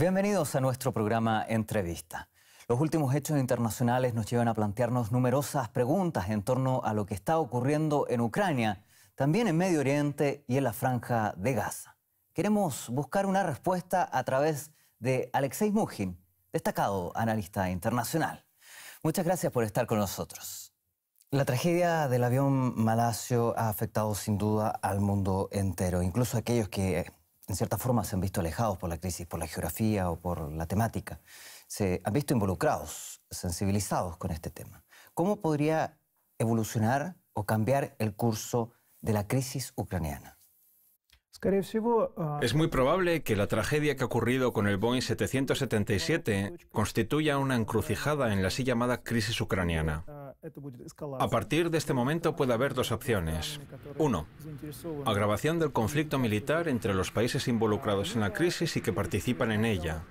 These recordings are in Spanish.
Bienvenidos a nuestro programa Entrevista. Los últimos hechos internacionales nos llevan a plantearnos numerosas preguntas en torno a lo que está ocurriendo en Ucrania, también en Medio Oriente y en la Franja de Gaza. Queremos buscar una respuesta a través de Alexei Mujin, destacado analista internacional. Muchas gracias por estar con nosotros. La tragedia del avión Malasio ha afectado sin duda al mundo entero, incluso a aquellos que en cierta forma se han visto alejados por la crisis, por la geografía o por la temática. Se han visto involucrados, sensibilizados con este tema. ¿Cómo podría evolucionar o cambiar el curso de la crisis ucraniana? Es muy probable que la tragedia que ha ocurrido con el Boeing 777 constituya una encrucijada en la así llamada crisis ucraniana. A partir de este momento puede haber dos opciones. Uno, agravación del conflicto militar entre los países involucrados en la crisis y que participan en ella.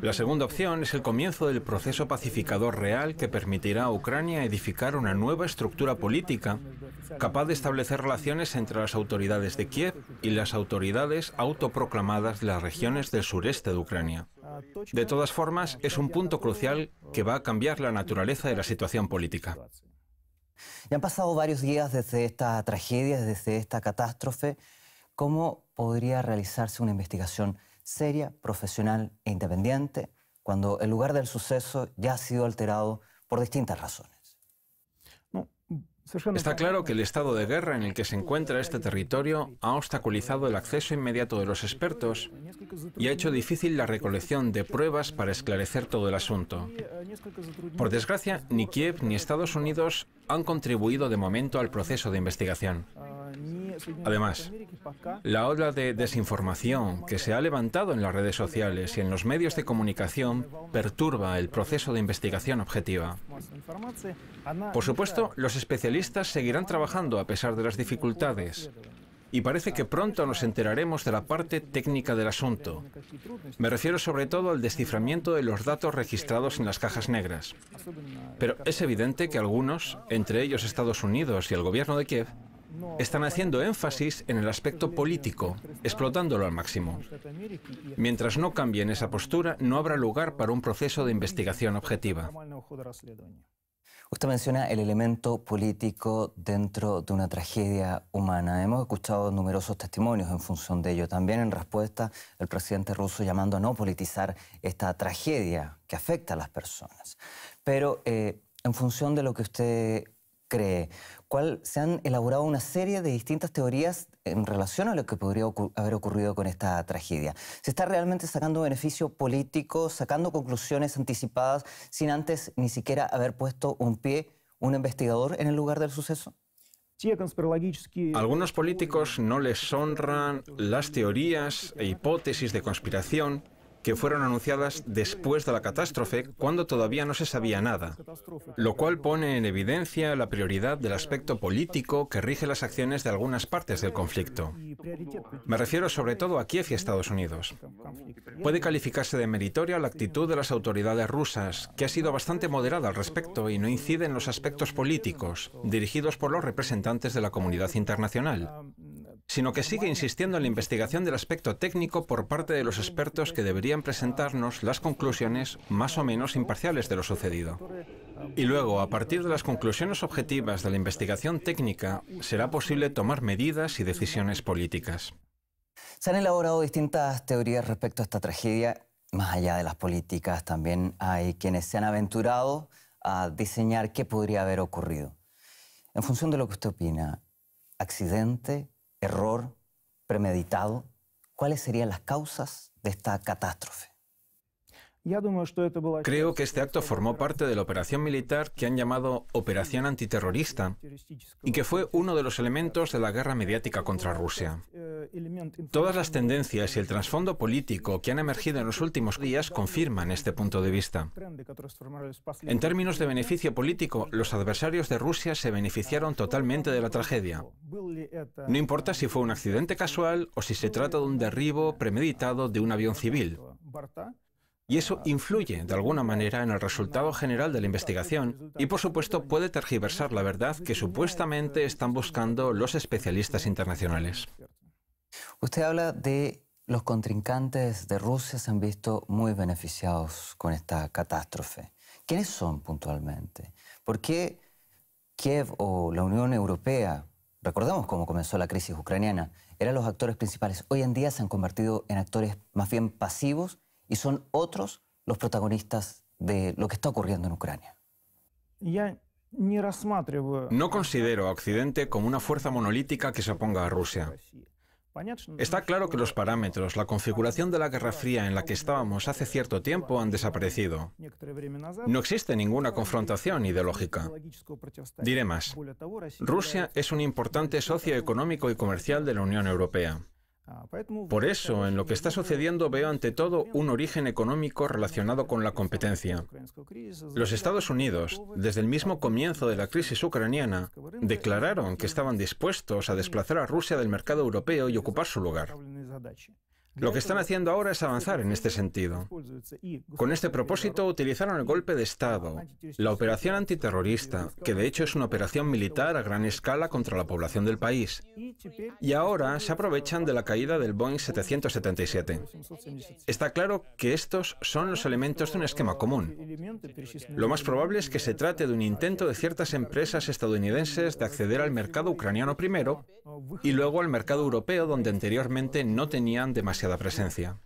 La segunda opción es el comienzo del proceso pacificador real que permitirá a Ucrania edificar una nueva estructura política capaz de establecer relaciones entre las autoridades de Kiev y las autoridades autoproclamadas de las regiones del sureste de Ucrania. De todas formas, es un punto crucial que va a cambiar la naturaleza de la situación política. Ya han pasado varios días desde esta tragedia, desde esta catástrofe. ¿Cómo podría realizarse una investigación? seria, profesional e independiente cuando el lugar del suceso ya ha sido alterado por distintas razones. Está claro que el estado de guerra en el que se encuentra este territorio ha obstaculizado el acceso inmediato de los expertos y ha hecho difícil la recolección de pruebas para esclarecer todo el asunto. Por desgracia, ni Kiev ni Estados Unidos han contribuido de momento al proceso de investigación. Además, la ola de desinformación que se ha levantado en las redes sociales y en los medios de comunicación perturba el proceso de investigación objetiva. Por supuesto, los especialistas seguirán trabajando a pesar de las dificultades, y parece que pronto nos enteraremos de la parte técnica del asunto. Me refiero sobre todo al desciframiento de los datos registrados en las cajas negras. Pero es evidente que algunos, entre ellos Estados Unidos y el gobierno de Kiev, están haciendo énfasis en el aspecto político, explotándolo al máximo. Mientras no cambien esa postura, no habrá lugar para un proceso de investigación objetiva. Usted menciona el elemento político dentro de una tragedia humana. Hemos escuchado numerosos testimonios en función de ello. También en respuesta, el presidente ruso llamando a no politizar esta tragedia que afecta a las personas. Pero eh, en función de lo que usted cree, cual se han elaborado una serie de distintas teorías en relación a lo que podría haber ocurrido con esta tragedia. ¿Se está realmente sacando beneficio político, sacando conclusiones anticipadas, sin antes ni siquiera haber puesto un pie un investigador en el lugar del suceso? Algunos políticos no les honran las teorías e hipótesis de conspiración que fueron anunciadas después de la catástrofe cuando todavía no se sabía nada, lo cual pone en evidencia la prioridad del aspecto político que rige las acciones de algunas partes del conflicto. Me refiero sobre todo a Kiev y Estados Unidos. Puede calificarse de meritoria la actitud de las autoridades rusas, que ha sido bastante moderada al respecto y no incide en los aspectos políticos dirigidos por los representantes de la comunidad internacional sino que sigue insistiendo en la investigación del aspecto técnico por parte de los expertos que deberían presentarnos las conclusiones más o menos imparciales de lo sucedido. Y luego, a partir de las conclusiones objetivas de la investigación técnica, será posible tomar medidas y decisiones políticas. Se han elaborado distintas teorías respecto a esta tragedia. Más allá de las políticas, también hay quienes se han aventurado a diseñar qué podría haber ocurrido. En función de lo que usted opina, accidente, error premeditado, ¿cuáles serían las causas de esta catástrofe? Creo que este acto formó parte de la operación militar que han llamado Operación Antiterrorista y que fue uno de los elementos de la guerra mediática contra Rusia. Э, Todas las tendencias y el trasfondo político que han emergido en los últimos días confirman este punto de vista. En términos de beneficio político, los adversarios de Rusia se beneficiaron totalmente de la tragedia. No importa si fue un accidente casual o si se trata de un derribo premeditado de un avión civil y eso influye de alguna manera en el resultado general de la investigación y por supuesto puede tergiversar la verdad que supuestamente están buscando los especialistas internacionales. Usted habla de los contrincantes de Rusia se han visto muy beneficiados con esta catástrofe. ¿Quiénes son puntualmente? ¿Por qué Kiev o la Unión Europea, recordamos cómo comenzó la crisis ucraniana, eran los actores principales? Hoy en día se han convertido en actores más bien pasivos y son otros los protagonistas de lo que está ocurriendo en Ucrania. No considero a Occidente como una fuerza monolítica que se oponga a Rusia. Está claro que los parámetros, la configuración de la Guerra Fría en la que estábamos hace cierto tiempo han desaparecido. No existe ninguna confrontación ideológica. Diré más, Rusia es un importante socio económico y comercial de la Unión Europea. Ah, Por eso, en lo que está sucediendo veo ante todo un origen económico relacionado con la competencia. Los Estados Unidos, desde el mismo comienzo de la crisis ucraniana, declararon que estaban dispuestos a desplazar a Rusia del mercado europeo y ocupar su lugar. Lo que están haciendo ahora es avanzar en este sentido. Con este propósito utilizaron el golpe de Estado, la operación antiterrorista, que de hecho es una operación militar a gran escala contra la población del país. Y ahora se aprovechan de la caída del Boeing 777. Está claro que estos son los elementos de un esquema común. Lo más probable es que se trate de un intento de ciertas empresas estadounidenses de acceder al mercado ucraniano primero y luego al mercado europeo donde anteriormente no tenían demasiado presencia.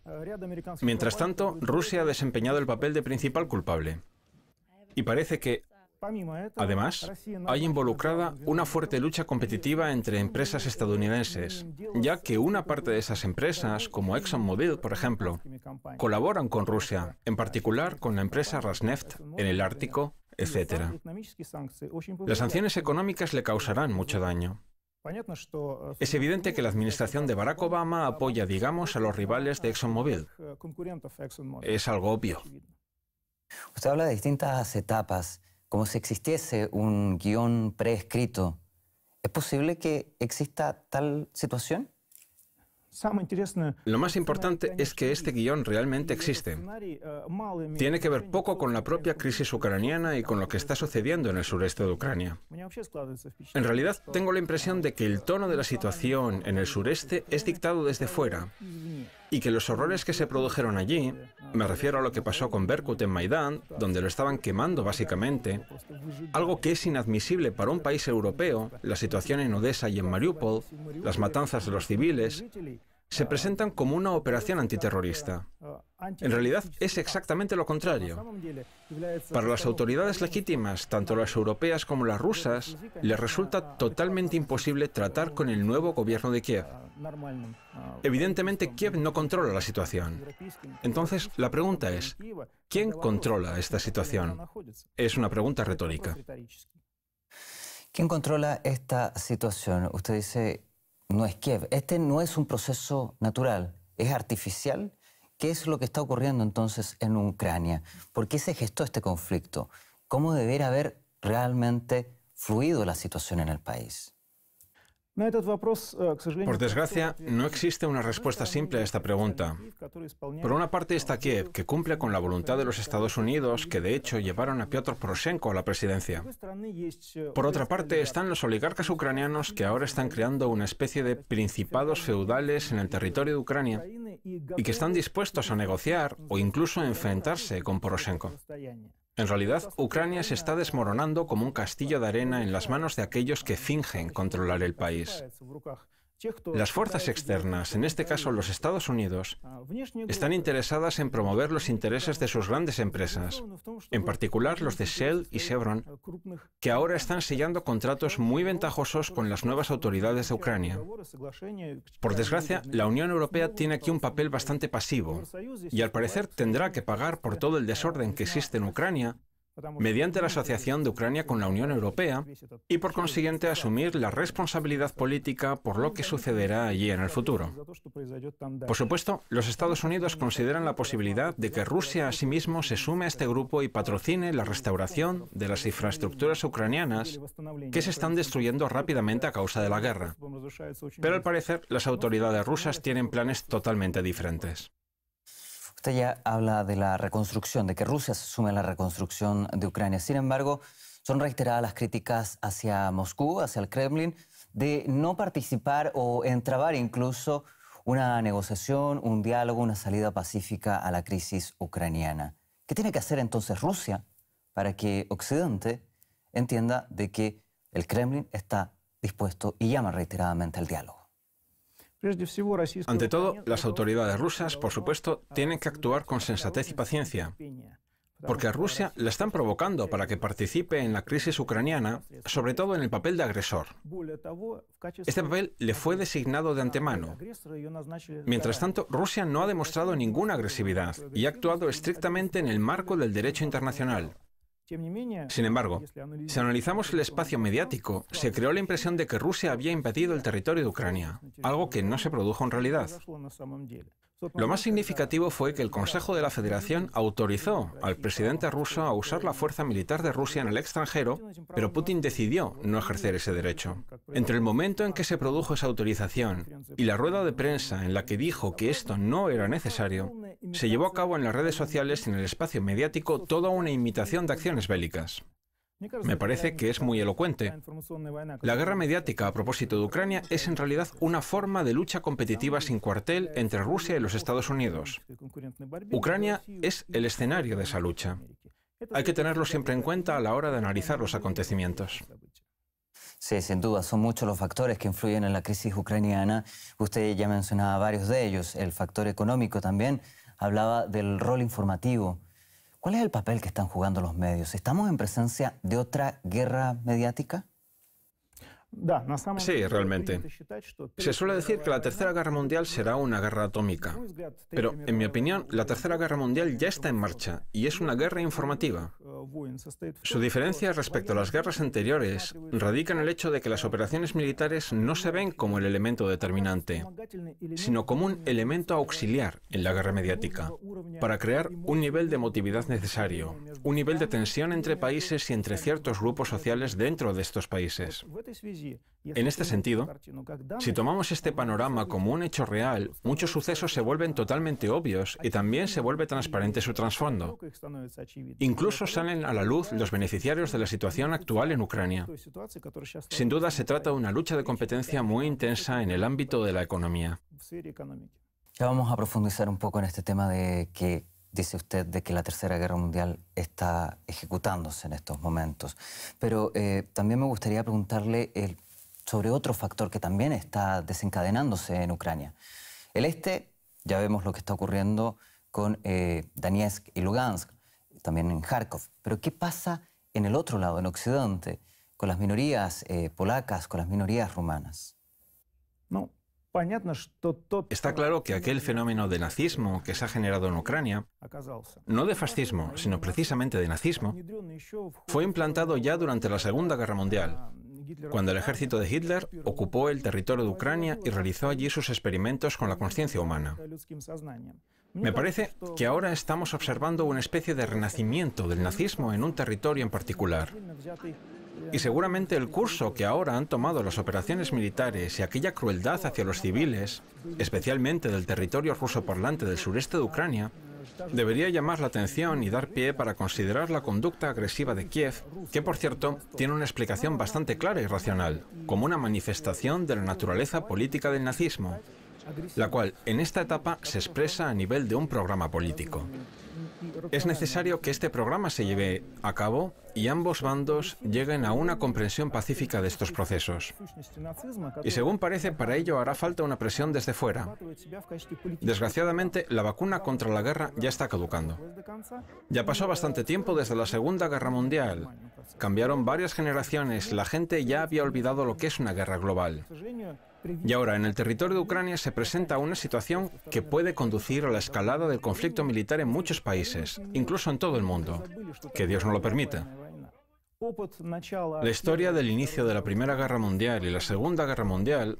Mientras tanto, Rusia ha desempeñado el papel de principal culpable. Y parece que, además, hay involucrada una fuerte lucha competitiva entre empresas estadounidenses, ya que una parte de esas empresas, como ExxonMobil, por ejemplo, colaboran con Rusia, en particular con la empresa Rasneft en el Ártico, etc. Las sanciones económicas le causarán mucho daño. Э, es evidente que la administración de Barack Obama apoya, digamos, a los rivales de ExxonMobil. Э, es algo obvio. Usted habla de distintas etapas, como si existiese un guión preescrito. ¿Es posible que exista tal situación? Lo más importante es que este guión realmente existe. Э, Tiene que ver poco con la propia crisis ucraniana y con lo que está sucediendo en el sureste de Ucrania. En realidad, tengo la impresión de que el tono de la situación en el sureste es dictado desde fuera y que los horrores que se produjeron allí, me refiero a lo que pasó con Berkut en Maidán, donde lo estaban quemando básicamente, algo que es inadmisible para un país europeo, la situación en Odessa y en Mariupol, las matanzas de los civiles, se presentan como una operación antiterrorista. En realidad es exactamente lo contrario. Para las autoridades legítimas, tanto las europeas como las rusas, les resulta totalmente imposible tratar con el nuevo gobierno de Kiev. Evidentemente Kiev no controla la situación. Entonces, la pregunta es, ¿quién controla esta situación? Es una pregunta retórica. ¿Quién controla esta situación? Usted dice, no es Kiev. Este no es un proceso natural, es artificial ¿Qué es lo que está ocurriendo entonces en Ucrania? ¿Por qué se gestó este conflicto? ¿Cómo debería haber realmente fluido la situación en el país? Por desgracia, no existe una respuesta simple a esta pregunta. Por una parte está Kiev, que cumple con la voluntad de los Estados Unidos, que de hecho llevaron a Piotr Poroshenko a la presidencia. Por otra parte están los oligarcas ucranianos que ahora están creando una especie de principados feudales en el territorio de Ucrania y que están dispuestos a negociar o incluso a enfrentarse con Poroshenko. En realidad, Ucrania se está desmoronando como un castillo de arena en las manos de aquellos que fingen controlar el país. Las fuerzas externas, en este caso los Estados Unidos, están interesadas en promover los intereses de sus grandes empresas, en particular los de Shell y Chevron, э, que ahora están sellando contratos muy ventajosos con las nuevas autoridades de Ucrania. Por desgracia, la Unión Europea tiene aquí un papel bastante pasivo y al parecer tendrá que pagar por todo el э, desorden que existe en Ucrania mediante la asociación de Ucrania con la Unión Europea y por consiguiente asumir la responsabilidad política por lo que sucederá allí en el futuro. Por supuesto, los Estados Unidos consideran la posibilidad de que Rusia asimismo se sume a este grupo y patrocine la restauración de las infraestructuras ucranianas que se están destruyendo rápidamente a causa de la guerra. Pero al parecer, las autoridades rusas tienen planes totalmente diferentes. Usted ya habla de la reconstrucción, de que Rusia se sume a la reconstrucción de Ucrania. Sin embargo, son reiteradas las críticas hacia Moscú, hacia el Kremlin, de no participar o entrabar incluso una negociación, un diálogo, una salida pacífica a la crisis ucraniana. ¿Qué tiene que hacer entonces Rusia para que Occidente entienda de que el Kremlin está dispuesto y llama reiteradamente al diálogo? Ante todo, las autoridades rusas, por supuesto, tienen que actuar con sensatez y paciencia, porque a Rusia la están provocando para que participe en la crisis ucraniana, sobre todo en el papel de agresor. Este papel le fue designado de antemano. Mientras tanto, Rusia no ha demostrado ninguna agresividad y ha actuado estrictamente en el marco del derecho internacional. Sin embargo, si analizamos el espacio mediático, se creó la impresión de que Rusia había invadido el territorio de Ucrania, algo que no se produjo en realidad. Lo más significativo fue que el Consejo de la Federación autorizó al presidente ruso a usar la fuerza militar de Rusia en el extranjero, pero Putin decidió no ejercer ese derecho. Entre el momento en que se produjo esa autorización y la rueda de prensa en la que dijo que esto no era necesario, se llevó a cabo en las redes sociales y en el espacio mediático toda una imitación de acciones bélicas. Me parece que es muy elocuente. La guerra mediática a propósito de Ucrania es en realidad una forma de lucha competitiva sin cuartel entre Rusia y los Estados Unidos. Ucrania es el escenario de esa lucha. Hay que tenerlo siempre en cuenta a la hora de analizar los acontecimientos. Sí, sin duda, son muchos los factores que influyen en la crisis ucraniana. Usted ya mencionaba varios de ellos, el factor económico también, hablaba del rol informativo. ¿Cuál es el papel que están jugando los medios? ¿Estamos en presencia de otra guerra mediática? Sí, realmente. Se suele decir que la Tercera Guerra Mundial será una guerra atómica, pero en mi opinión la Tercera Guerra Mundial ya está en marcha y es una guerra informativa. Э, Su diferencia respecto a las guerras anteriores radica en el hecho de que las operaciones militares no se ven como el elemento determinante, sino como un elemento auxiliar en la guerra mediática, para crear un nivel de emotividad necesario, un nivel de tensión entre países y entre ciertos grupos sociales dentro de estos países. En este sentido, si tomamos este panorama como un hecho real, muchos sucesos se vuelven totalmente obvios y también se vuelve transparente su trasfondo. Incluso salen a la luz los beneficiarios de la situación actual en Ucrania. Sin duda se trata de una lucha de competencia muy intensa en el ámbito de la economía. vamos a profundizar un poco en este tema de que dice usted de que la Tercera Guerra Mundial está ejecutándose en estos momentos. Pero eh, también me gustaría preguntarle eh, sobre otro factor que también está desencadenándose en Ucrania. El este, ya vemos lo que está ocurriendo con eh, y Lugansk, también en Kharkov. Pero ¿qué pasa en el otro lado, en Occidente, con las minorías eh, polacas, con las minorías rumanas? No, Está claro que aquel fenómeno de nazismo que se ha generado en Ucrania, no de fascismo, sino precisamente de nazismo, fue implantado ya durante la Segunda Guerra Mundial, cuando el ejército de Hitler ocupó el territorio de Ucrania y realizó allí sus experimentos con la conciencia humana. Me parece que ahora estamos observando una especie de renacimiento del nazismo en un territorio en particular. Y seguramente el curso que ahora han tomado las operaciones militares y aquella crueldad hacia los civiles, especialmente del territorio ruso parlante del sureste de Ucrania, debería llamar la atención y dar pie para considerar la conducta agresiva de Kiev, que por cierto tiene una explicación bastante clara y racional, como una manifestación de la naturaleza política del nazismo, la cual en esta etapa se expresa a nivel de un programa político. Es necesario que este programa se lleve a cabo y ambos bandos lleguen a una comprensión pacífica de estos procesos. Y según parece, para ello hará falta una presión desde fuera. Desgraciadamente, la vacuna contra la guerra ya está caducando. Ya pasó bastante tiempo desde la Segunda Guerra Mundial. Cambiaron varias generaciones, la gente ya había olvidado lo que es una guerra global. Y ahora, en el territorio de Ucrania se presenta una situación que puede conducir a la escalada del conflicto militar en muchos países, incluso en todo el mundo. Que Dios no lo permita. La historia del inicio de la Primera Guerra Mundial y la Segunda Guerra Mundial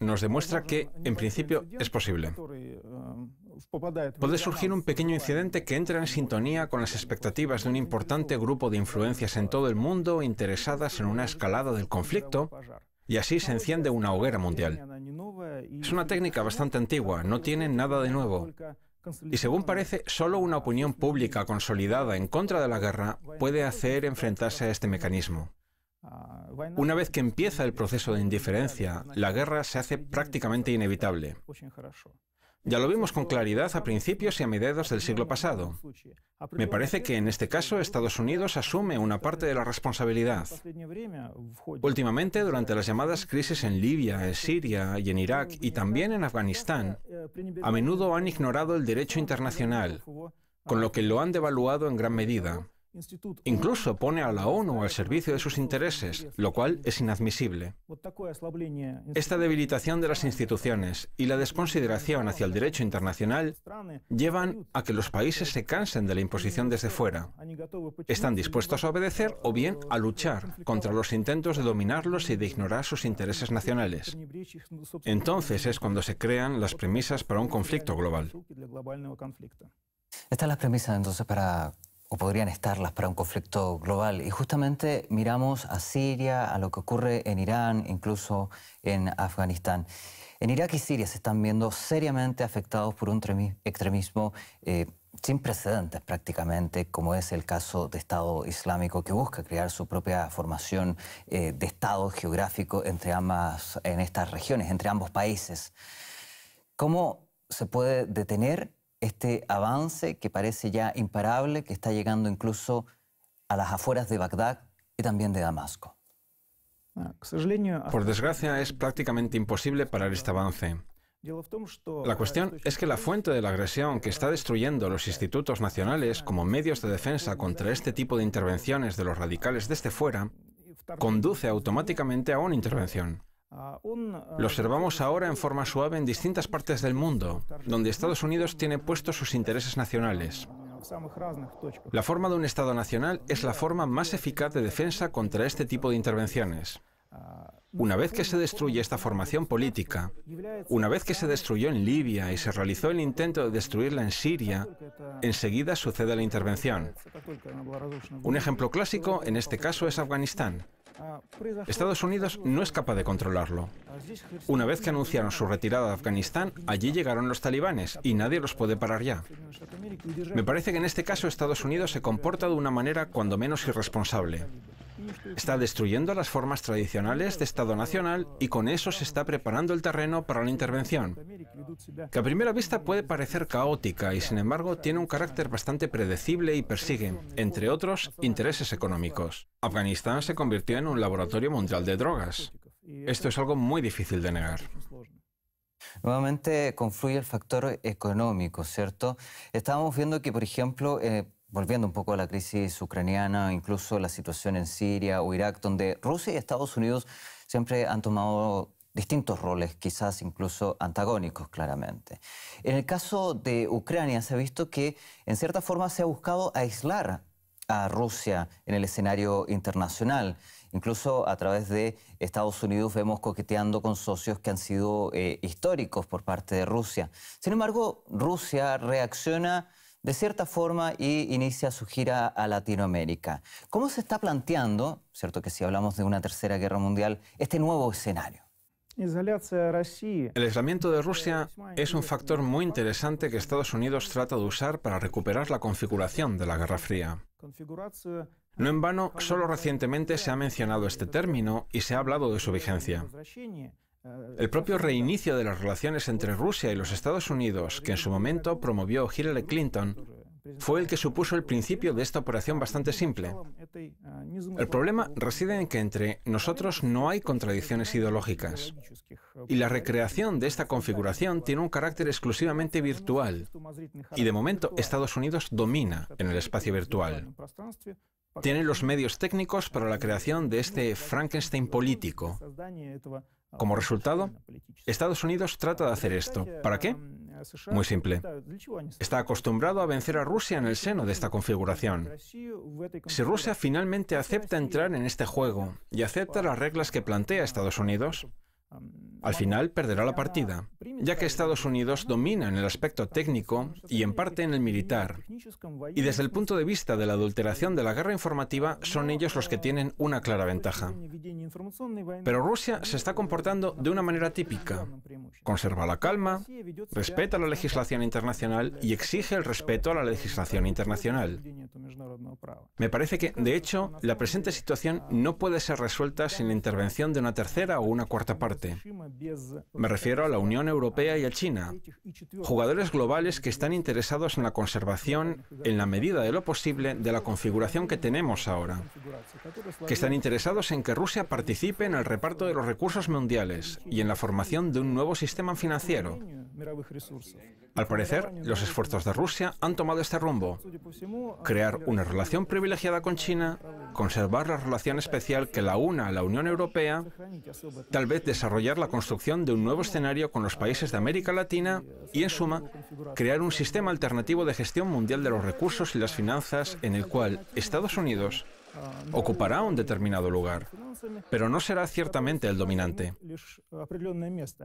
nos demuestra que, en principio, es posible. Puede surgir un pequeño incidente que entra en sintonía con las expectativas de un importante grupo de influencias en todo el mundo interesadas en una escalada del conflicto y así se enciende una hoguera mundial. Es una técnica bastante antigua, no tiene nada de nuevo. Y según parece, solo una opinión pública consolidada en contra de la guerra puede hacer enfrentarse a este mecanismo. Una vez que empieza el proceso de indiferencia, la guerra se hace prácticamente inevitable. Ya lo vimos con claridad a principios y a mediados del siglo pasado. Me parece que en este caso Estados Unidos asume una parte de la responsabilidad. Últimamente, durante las llamadas crisis en Libia, en Siria y en Irak y también en Afganistán, a menudo han ignorado el derecho internacional, con lo que lo han devaluado en gran medida. Incluso pone a la ONU al servicio de sus intereses, lo cual es inadmisible. Esta debilitación de las instituciones y la desconsideración hacia el derecho internacional llevan a que los países se cansen de la imposición desde fuera. Están dispuestos a obedecer o bien a luchar contra los intentos de dominarlos y de ignorar sus intereses nacionales. Entonces es cuando se crean las premisas para un conflicto global. Esta la entonces para o podrían estarlas para un conflicto global. Y justamente miramos a Siria, a lo que ocurre en Irán, incluso en Afganistán. En Irak y Siria se están viendo seriamente afectados por un extremismo eh, sin precedentes prácticamente, como es el caso de Estado Islámico, que busca crear su propia formación eh, de Estado geográfico entre ambas, en estas regiones, entre ambos países. ¿Cómo se puede detener este avance que parece ya imparable, que está llegando incluso a las afueras de Bagdad y también de Damasco. Por desgracia, es prácticamente imposible parar este avance. La cuestión es que la fuente de la agresión que está destruyendo los institutos nacionales como medios de defensa contra este tipo de intervenciones de los radicales desde fuera conduce automáticamente a una intervención. Ah, ah, Lo observamos ahora en forma suave en distintas partes del mundo, donde Estados Unidos tiene puestos sus intereses nacionales. La forma de un Estado nacional es la forma más eficaz de defensa contra este tipo de intervenciones. Una vez que se destruye esta formación política, una vez que se destruyó en Libia y se realizó el intento de destruirla en Siria, enseguida sucede la intervención. Un ejemplo clásico en este caso es Afganistán. Estados Unidos no es capaz de controlarlo. Una vez que anunciaron su retirada de Afganistán, allí llegaron los talibanes y nadie los puede parar ya. Me parece que en este caso Estados Unidos se comporta de una manera cuando menos irresponsable. Está destruyendo las formas tradicionales de Estado Nacional y con eso se está preparando el terreno para la intervención, que a primera vista puede parecer caótica y sin embargo tiene un carácter bastante predecible y persigue, entre otros, intereses económicos. Afganistán se convirtió en un laboratorio mundial de drogas. Esto es algo muy difícil de negar. Nuevamente confluye el factor económico, ¿cierto? Estábamos viendo que, por ejemplo, eh, volviendo un poco a la crisis ucraniana, incluso la situación en Siria o Irak, donde Rusia y Estados Unidos siempre han tomado distintos roles, quizás incluso antagónicos claramente. En el caso de Ucrania se ha visto que en cierta forma se ha buscado aislar a Rusia en el escenario internacional. Incluso a través de Estados Unidos vemos coqueteando con socios que han sido eh, históricos por parte de Rusia. Sin embargo, Rusia reacciona de cierta forma y inicia su gira a Latinoamérica. ¿Cómo se está planteando, cierto que si hablamos de una tercera guerra mundial, este nuevo escenario? El aislamiento de Rusia es un factor muy interesante que Estados Unidos trata de usar para recuperar la configuración de la Guerra Fría. No en vano, solo recientemente se ha mencionado este término y se ha hablado de su vigencia. El propio reinicio de las relaciones entre Rusia y los Estados Unidos, que en su momento promovió Hillary Clinton, fue el que supuso el principio de esta operación bastante simple. El problema reside en que entre nosotros no hay contradicciones ideológicas, y la recreación de esta configuración tiene un carácter exclusivamente virtual, y de momento Estados Unidos domina en el espacio virtual. Tiene los medios técnicos para la creación de este Frankenstein político, como resultado, Estados Unidos trata de hacer esto. ¿Para qué? Muy simple. Está acostumbrado a vencer a Rusia en el seno de esta configuración. Si Rusia finalmente acepta entrar en este juego y acepta las reglas que plantea Estados Unidos, al final perderá la partida, ya que Estados Unidos domina en el aspecto técnico y en parte en el militar. Y desde el punto de vista de la adulteración de la guerra informativa, son ellos los que tienen una clara ventaja. Pero Rusia se está comportando de una manera típica. Conserva la calma, respeta la legislación internacional y exige el respeto a la legislación internacional. Me parece que, de hecho, la presente situación no puede ser resuelta sin la intervención de una tercera o una cuarta parte. Me refiero a la Unión Europea y a China, jugadores globales que están interesados en la conservación, en la medida de lo posible, de la configuración que tenemos ahora, que están interesados en que Rusia participe en el reparto de los recursos mundiales y en la formación de un nuevo sistema financiero. Al parecer, los esfuerzos de Rusia han tomado este rumbo. Crear una relación privilegiada con China, conservar la relación especial que la una a la Unión Europea, tal vez desarrollar la construcción de un nuevo escenario con los países de América Latina y, en suma, crear un sistema alternativo de gestión mundial de los recursos y las finanzas en el cual Estados Unidos ocupará un determinado lugar, pero no será ciertamente el dominante.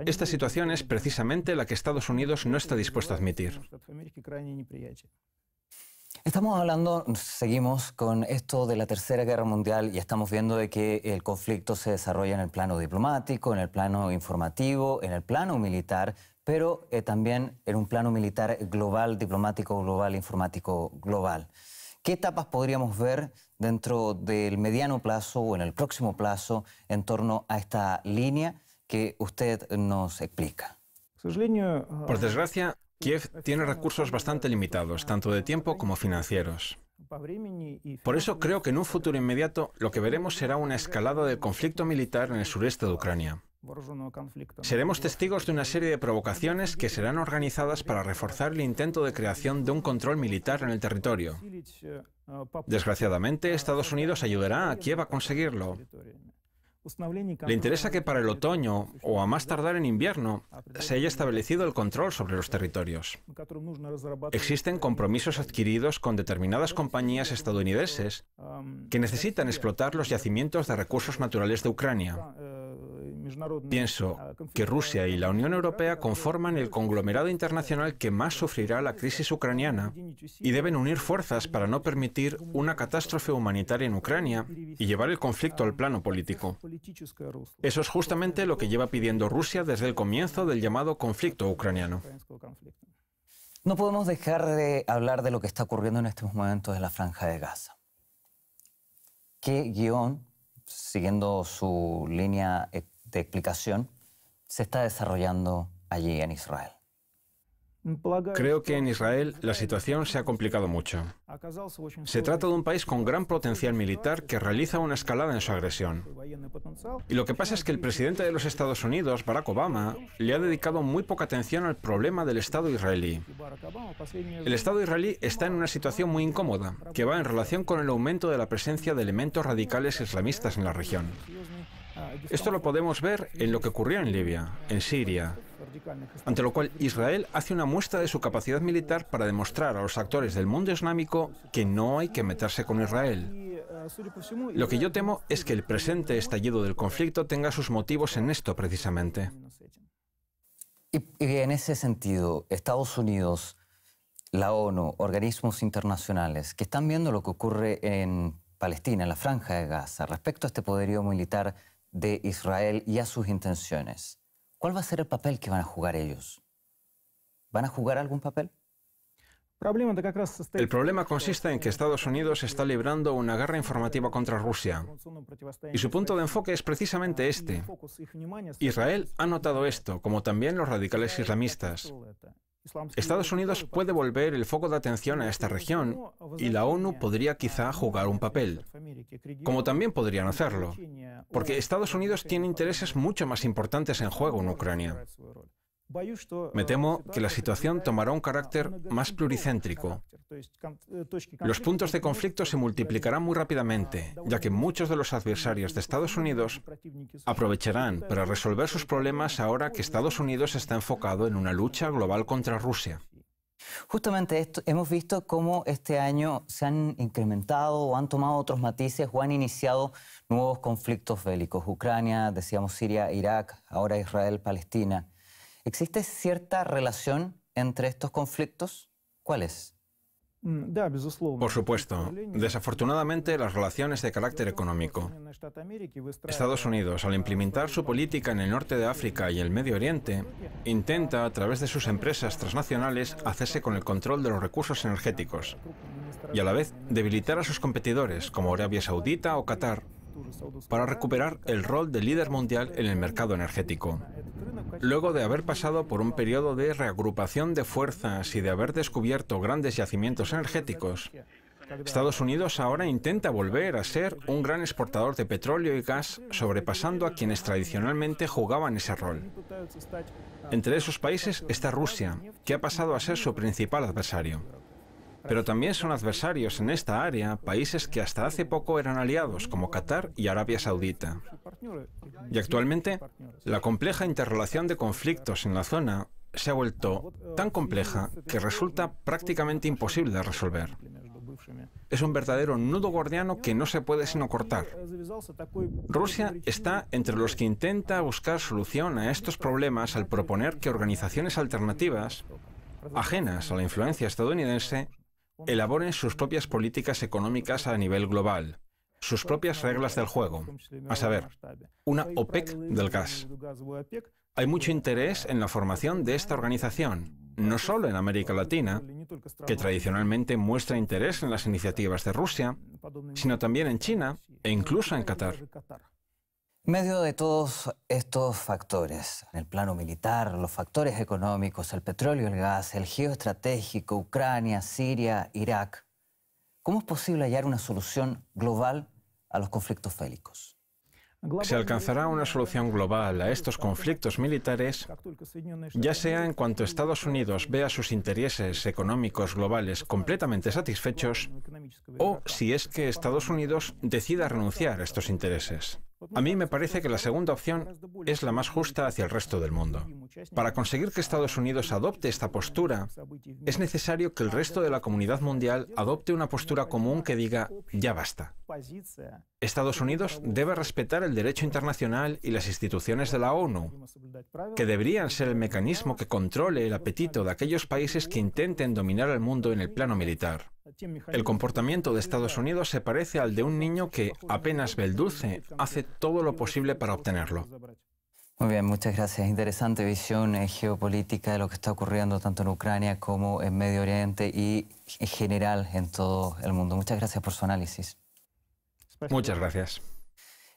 Esta situación es precisamente la que Estados Unidos no está dispuesto a admitir. Estamos hablando, seguimos con esto de la Tercera Guerra Mundial y estamos viendo de que el conflicto se desarrolla en el plano diplomático, en el plano informativo, en el plano militar, pero eh, también en un plano militar global, diplomático global, informático global. ¿Qué etapas podríamos ver dentro del mediano plazo o en el próximo plazo en torno a esta línea que usted nos explica? Por ah, desgracia, Kiev tiene recursos bastante limitados, tanto de tiempo como financieros. Por eso creo que en un futuro inmediato lo que veremos será una escalada del conflicto militar en el sureste de Ucrania. Seremos testigos de una serie de provocaciones que serán organizadas para reforzar el intento de creación de un control militar en el territorio. Desgraciadamente, Estados Unidos ayudará a Kiev a conseguirlo. Le interesa que para el otoño o a más tardar en invierno se haya establecido el control sobre los territorios. Existen compromisos adquiridos con determinadas compañías estadounidenses que necesitan explotar los yacimientos de recursos naturales de Ucrania. Pienso que Rusia y la Unión Europea conforman el conglomerado internacional que más sufrirá la crisis ucraniana y deben unir fuerzas para no permitir una catástrofe humanitaria en Ucrania y llevar el conflicto al plano político. Eso es justamente lo que lleva pidiendo Rusia desde el comienzo del llamado conflicto ucraniano. No podemos dejar de hablar de lo que está ocurriendo en estos momentos en la franja de Gaza. ¿Qué guión, siguiendo su línea de explicación se está desarrollando allí en Israel? Creo que en Israel la situación se ha complicado mucho. Se trata de un país con gran potencial militar que realiza una escalada en su agresión. Y lo que pasa es que el presidente de los Estados Unidos, Barack Obama, le ha dedicado muy poca atención al problema del Estado israelí. El Estado israelí está en una situación muy incómoda, que va en relación con el aumento de la presencia de elementos radicales islamistas en la región. Esto lo podemos ver en lo que ocurrió en Libia, en Siria, ante lo cual Israel hace una muestra de su capacidad militar para demostrar a los actores del mundo islámico que no hay que meterse con Israel. Lo que yo temo es que el presente estallido del conflicto tenga sus motivos en esto precisamente. Y, y en ese sentido, Estados Unidos, la ONU, organismos internacionales que están viendo lo que ocurre en Palestina, en la franja de Gaza, respecto a este poderío militar de Israel y a sus intenciones. ¿Cuál va a ser el papel que van a jugar ellos? ¿Van a jugar algún papel? El problema consiste en que Estados Unidos está librando una guerra informativa contra Rusia. Y su punto de enfoque es precisamente este. Israel ha notado esto, como también los radicales islamistas. Estados Unidos puede volver el foco de atención a esta región y la ONU podría quizá jugar un papel, como también podrían hacerlo, porque Estados Unidos tiene intereses mucho más importantes en juego en Ucrania. Э, Me temo que la situación tomará un carácter más pluricéntrico. Э, los puntos de conflicto se multiplicarán muy rápidamente, ya que muchos de los adversarios de Estados Unidos aprovecharán para resolver sus problemas ahora que Estados Unidos está enfocado en una lucha global contra Rusia. Justamente esto, hemos visto cómo este año se han incrementado o han tomado otros matices o han iniciado nuevos conflictos bélicos. Ucrania, decíamos Siria, Irak, ahora Israel, Palestina. ¿Existe cierta relación entre estos conflictos? ¿Cuál es? Mm, Por supuesto. Desafortunadamente, las relaciones de carácter económico. Estados Unidos, al implementar su política en el norte de África y el Medio Oriente, intenta, a través de sus empresas transnacionales, hacerse con el control de los recursos energéticos y, a la vez, debilitar a sus competidores, como Arabia Saudita o Qatar, para recuperar el rol de líder mundial en el mercado energético. Luego de haber pasado por un periodo de reagrupación de fuerzas y de haber descubierto grandes yacimientos energéticos, Estados Unidos ahora intenta volver a ser un gran exportador de petróleo y gas, sobrepasando a quienes tradicionalmente jugaban ese rol. Entre esos países está Rusia, que ha pasado a ser su principal adversario. Pero también son adversarios en esta área países que hasta hace poco eran aliados, como Qatar y Arabia Saudita. Y actualmente, la compleja interrelación de conflictos en la zona se ha vuelto tan compleja que resulta prácticamente imposible de resolver. Es un verdadero nudo gordiano que no se puede sino cortar. Rusia está entre los que intenta buscar solución a estos problemas al proponer que organizaciones alternativas, ajenas a la influencia estadounidense, elaboren sus propias políticas económicas a nivel global, sus propias reglas del juego, a saber, una OPEC del gas. Hay mucho interés en la formación de esta organización, no solo en América Latina, que tradicionalmente muestra interés en las iniciativas de Rusia, sino también en China e incluso en Qatar medio de todos estos factores, en el plano militar, los factores económicos, el petróleo, el gas, el geoestratégico, Ucrania, Siria, Irak, ¿cómo es posible hallar una solución global a los conflictos félicos? Se alcanzará una solución global a estos conflictos militares, ya sea en cuanto Estados Unidos vea sus intereses económicos globales completamente satisfechos, o si es que Estados Unidos decida renunciar a estos intereses. A mí me parece que la segunda opción es la más justa hacia el resto del mundo. Para conseguir que Estados Unidos adopte esta postura, es necesario que el resto de la comunidad mundial adopte una postura común que diga, ya basta. Estados Unidos debe respetar el derecho internacional y las instituciones de la ONU, que deberían ser el mecanismo que controle el apetito de aquellos países que intenten dominar el mundo en el plano militar. El comportamiento de Estados Unidos se parece al de un niño que, apenas ve el dulce, hace todo lo posible para obtenerlo. Muy bien, muchas gracias. Interesante visión eh, geopolítica de lo que está ocurriendo tanto en Ucrania como en Medio Oriente y en general en todo el mundo. Muchas gracias por su análisis. Muchas gracias.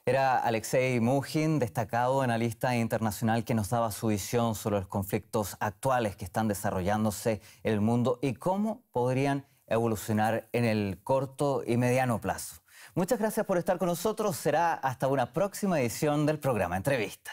Era Alexei Mujin, destacado analista internacional que nos daba su visión sobre los conflictos actuales que están desarrollándose en el mundo y cómo podrían evolucionar en el corto y mediano plazo. Muchas gracias por estar con nosotros. Será hasta una próxima edición del programa Entrevista.